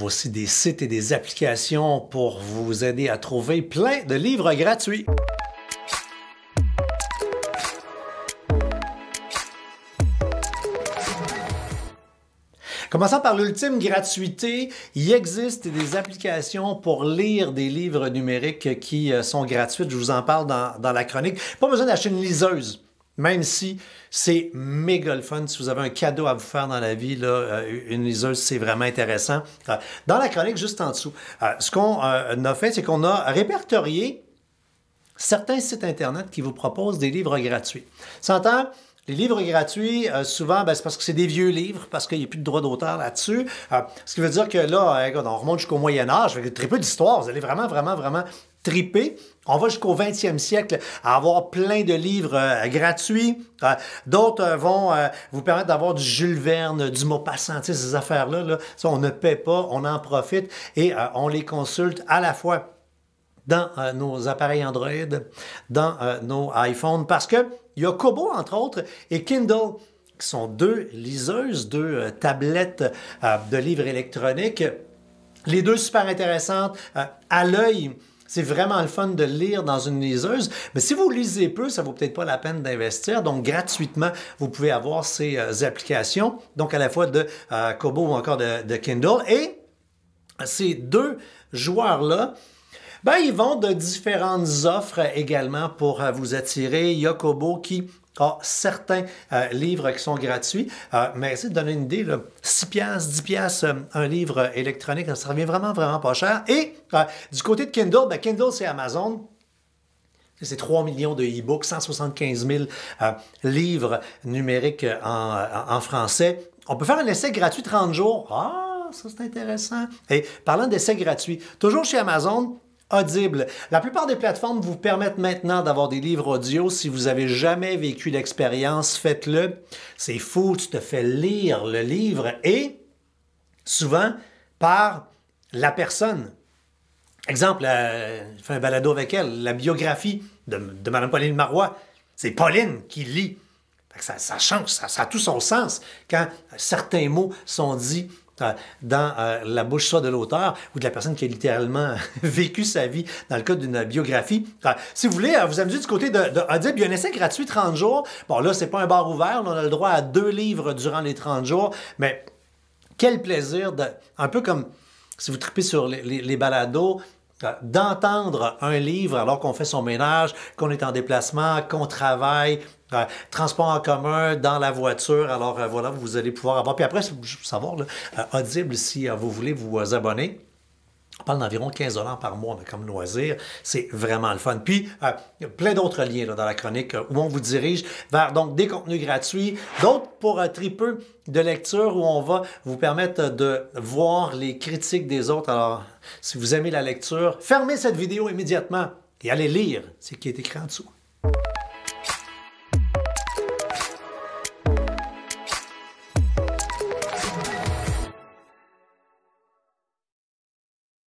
Voici des sites et des applications pour vous aider à trouver plein de livres gratuits. Commençons par l'ultime gratuité. Il existe des applications pour lire des livres numériques qui euh, sont gratuites. Je vous en parle dans, dans la chronique. Pas besoin d'acheter une liseuse. Même si c'est méga fun, si vous avez un cadeau à vous faire dans la vie, euh, une liseuse, c'est vraiment intéressant. Euh, dans la chronique, juste en dessous, euh, ce qu'on a fait, c'est qu'on a répertorié certains sites Internet qui vous proposent des livres gratuits. S'entend? Les livres gratuits, souvent, ben, c'est parce que c'est des vieux livres, parce qu'il n'y a plus de droit d'auteur là-dessus. ce qui veut dire que là, on remonte jusqu'au Moyen Âge, avec très peu d'histoire, vous allez vraiment, vraiment, vraiment triper. On va jusqu'au 20e siècle avoir plein de livres euh, gratuits. Euh, d'autres euh, vont vous permettre d'avoir du Jules Verne, du Maupassant, ces affaires-là. Là. Ça, on ne paie pas, on en profite et on les consulte à la fois dans nos appareils Android, dans nos iPhones, parce qu'il y a Kobo, entre autres, et Kindle, qui sont deux liseuses, deux tablettes de livres électroniques. Les deux super intéressantes à l'œil c'est vraiment le fun de lire dans une liseuse. Mais si vous lisez peu, ça vaut peut-être pas la peine d'investir. Donc, gratuitement, vous pouvez avoir ces euh, applications, donc à la fois de euh, Kobo ou encore de, de Kindle. Et ces deux joueurs-là, ben, ils vont de différentes offres également pour euh, vous attirer. Il y a Kobo qui a ah, certains euh, livres qui sont gratuits, euh, mais essayez de donner une idée, 6 10 euh, un livre électronique, ça revient vraiment, vraiment pas cher. Et du côté de Kindle, ben, Kindle, c'est Amazon. C'est 3 millions de e-books, 175 000 livres numériques en, français. On peut faire un essai gratuit 30 jours. Ah, ça c'est intéressant. Et parlant d'essai gratuit, toujours chez Amazon, Audible. La plupart des plateformes vous permettent maintenant d'avoir des livres audio. Si vous n'avez jamais vécu l'expérience, faites-le. C'est fou, tu te fais lire le livre et souvent par la personne. Exemple, euh, je fais un balado avec elle, la biographie de, Mme Pauline Marois. C'est Pauline qui lit. Ça, change, ça, a tout son sens quand certains mots sont dits euh, dans euh, la bouche soit de l'auteur ou de la personne qui a littéralement vécu sa vie dans le cadre d'une biographie. si vous voulez vous euh, vous amusez du côté de, de Audible, il y a un essai gratuit 30 jours. Bon, là, c'est pas un bar ouvert. on a le droit à deux livres durant les 30 jours. Mais quel plaisir, de, un peu comme si vous tripez sur les, les balados, d'entendre un livre alors qu'on fait son ménage, qu'on est en déplacement, qu'on travaille, euh, transport en commun, dans la voiture. Alors euh, voilà, vous allez pouvoir avoir. Puis après, savoir, savoir, euh, audible, si vous voulez vous abonner. On parle d'environ 15 par mois comme loisir. C'est vraiment le fun. Puis, il y a plein d'autres liens dans la chronique où on vous dirige vers donc, des contenus gratuits, d'autres pour un tripeux de lecture où on va vous permettre de voir les critiques des autres. Alors, si vous aimez la lecture, fermez cette vidéo immédiatement et allez lire ce qui est écrit en dessous.